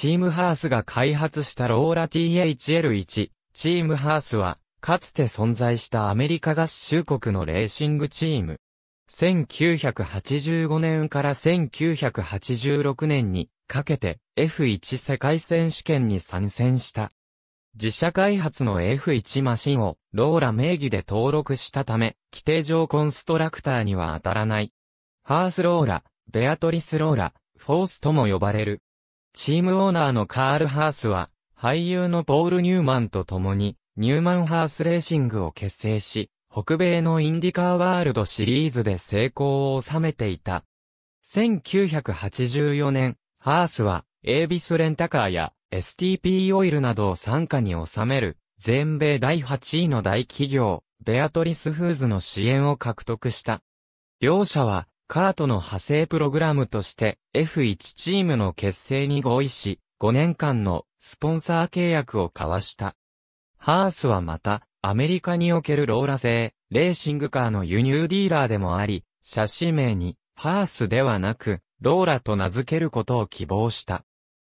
チームハースが開発したローラ THL1。チームハースは、かつて存在したアメリカ合衆国のレーシングチーム。1985年から1986年にかけて F1 世界選手権に参戦した。自社開発の F1 マシンをローラ名義で登録したため、規定上コンストラクターには当たらない。ハースローラ、ベアトリスローラ、フォースとも呼ばれる。チームオーナーのカール・ハースは、俳優のポール・ニューマンと共に、ニューマン・ハース・レーシングを結成し、北米のインディカーワールドシリーズで成功を収めていた。1984年、ハースは、エービスレンタカーや STP オイルなどを傘下に収める、全米第8位の大企業、ベアトリスフーズの支援を獲得した。両者は、カートの派生プログラムとして F1 チームの結成に合意し、5年間のスポンサー契約を交わした。ハースはまた、アメリカにおけるローラ製、レーシングカーの輸入ディーラーでもあり、写真名に、ハースではなく、ローラと名付けることを希望した。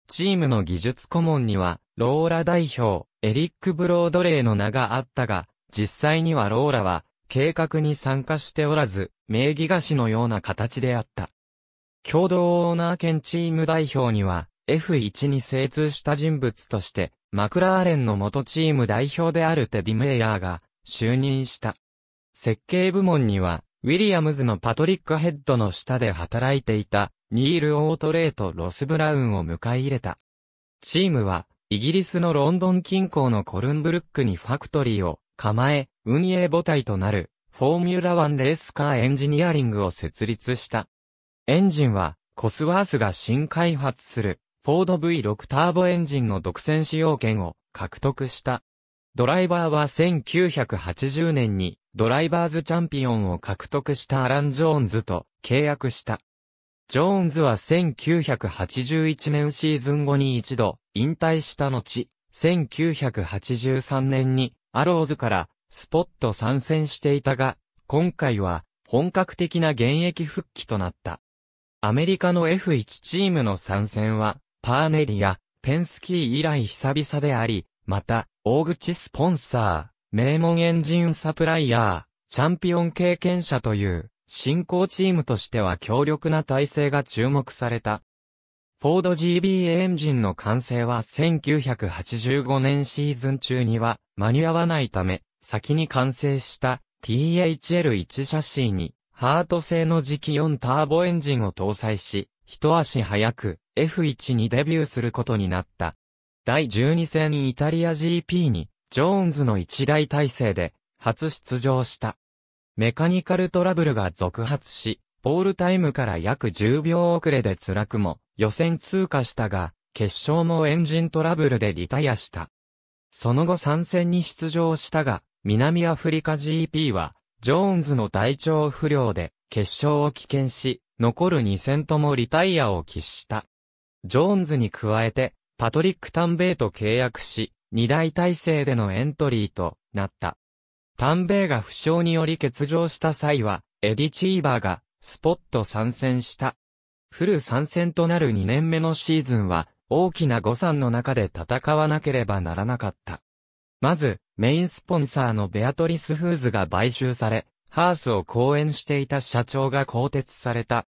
チームの技術顧問には、ローラ代表、エリック・ブロードレイの名があったが、実際にはローラは、計画に参加しておらず、名義貸しのような形であった。共同オーナー兼チーム代表には、F1 に精通した人物として、マクラーレンの元チーム代表であるテディ・メイヤーが就任した。設計部門には、ウィリアムズのパトリックヘッドの下で働いていた、ニール・オートレーとロス・ブラウンを迎え入れた。チームは、イギリスのロンドン近郊のコルンブルックにファクトリーを構え、運営母体となる、フォーミュラワンレースカーエンジニアリングを設立した。エンジンは、コスワースが新開発する、フォード V6 ターボエンジンの独占使用権を獲得した。ドライバーは1980年にドライバーズチャンピオンを獲得したアラン・ジョーンズと契約した。ジョーンズは1981年シーズン後に一度引退した後、1983年にアローズからスポット参戦していたが、今回は本格的な現役復帰となった。アメリカの F1 チームの参戦は、パーネリやペンスキー以来久々であり、また、大口スポンサー、名門エンジンサプライヤー、チャンピオン経験者という、進行チームとしては強力な体制が注目された。フォード GB エンジンの完成は1985年シーズン中には間に合わないため、先に完成した THL1 シャシーにハート製の磁気4ターボエンジンを搭載し、一足早く F1 にデビューすることになった。第12戦イタリア GP にジョーンズの一大体制で初出場した。メカニカルトラブルが続発し、ポールタイムから約10秒遅れで辛くも、予選通過したが、決勝もエンジントラブルでリタイアした。その後参戦に出場したが、南アフリカ GP は、ジョーンズの体調不良で、決勝を棄権し、残る2戦ともリタイアを喫した。ジョーンズに加えて、パトリック・タンベイと契約し、2大体制でのエントリーとなった。タンベイが負傷により欠場した際は、エディ・チーバーが、スポット参戦した。フル参戦となる2年目のシーズンは、大きな誤算の中で戦わなければならなかった。まず、メインスポンサーのベアトリスフーズが買収され、ハースを講演していた社長が更迭された。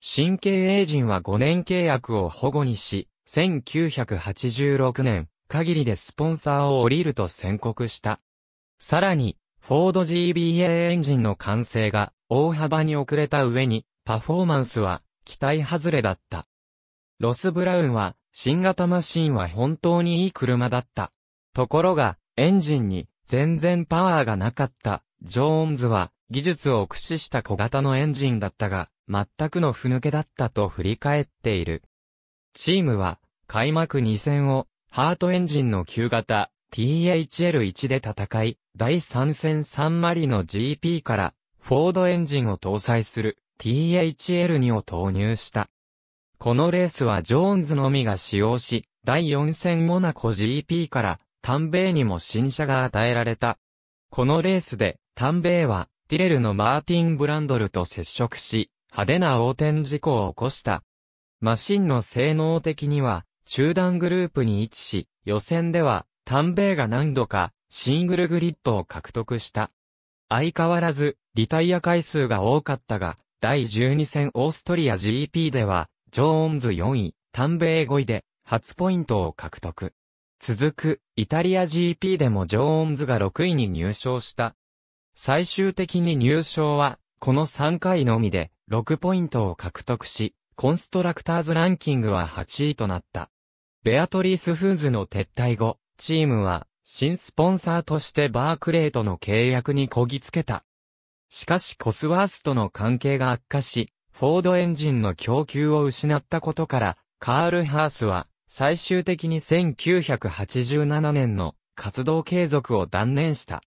新経営陣は5年契約を保護にし、1986年、限りでスポンサーを降りると宣告した。さらに、フォード GBA エンジンの完成が大幅に遅れた上に、パフォーマンスは期待外れだった。ロス・ブラウンは、新型マシンは本当にいい車だった。ところが、エンジンに全然パワーがなかった。ジョーンズは、技術を駆使した小型のエンジンだったが、全くのふぬけだったと振り返っている。チームは、開幕2戦を、ハートエンジンの旧型、THL1 で戦い、第3戦サンマリの GP から、フォードエンジンを搭載する、THL2 を投入した。このレースはジョーンズのみが使用し、第4戦モナコ GP から、淡米にも新車が与えられた。このレースで、淡米は、ティレルのマーティン・ブランドルと接触し、派手な横転事故を起こした。マシンの性能的には、中段グループに位置し、予選では、淡米が何度か、シングルグリッドを獲得した。相変わらず、リタイア回数が多かったが、第12戦オーストリア GP では、ジョーンズ4位、ベ米5位で、初ポイントを獲得。続く、イタリア GP でもジョーンズが6位に入賞した。最終的に入賞は、この3回のみで、6ポイントを獲得し、コンストラクターズランキングは8位となった。ベアトリースフーズの撤退後、チームは、新スポンサーとしてバークレーとの契約にこぎつけた。しかしコスワースとの関係が悪化し、フォードエンジンの供給を失ったことから、カール・ハースは最終的に1987年の活動継続を断念した。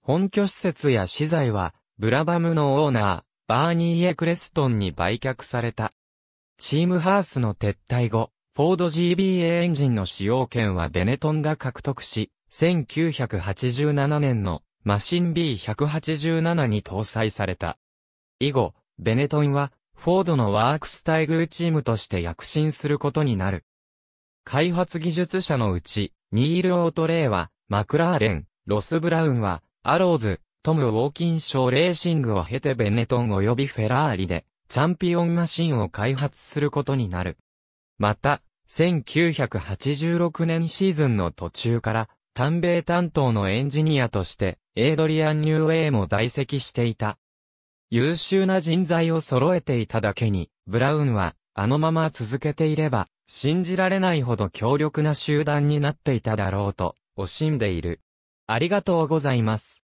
本拠施設や資材は、ブラバムのオーナー、バーニー・エ・クレストンに売却された。チームハースの撤退後、フォード GBA エンジンの使用権はベネトンが獲得し、1987年のマシン B187 に搭載された。以後、ベネトンは、フォードのワークス待遇チームとして躍進することになる。開発技術者のうち、ニール・オートレイは、マクラーレン、ロス・ブラウンは、アローズ、トム・ウォーキンショーレーシングを経てベネトン及びフェラーリで、チャンピオンマシンを開発することになる。また、1986年シーズンの途中から、韓米担当のエンジニアとして、エイドリアン・ニューウェイも在籍していた。優秀な人材を揃えていただけに、ブラウンは、あのまま続けていれば、信じられないほど強力な集団になっていただろうと、惜しんでいる。ありがとうございます。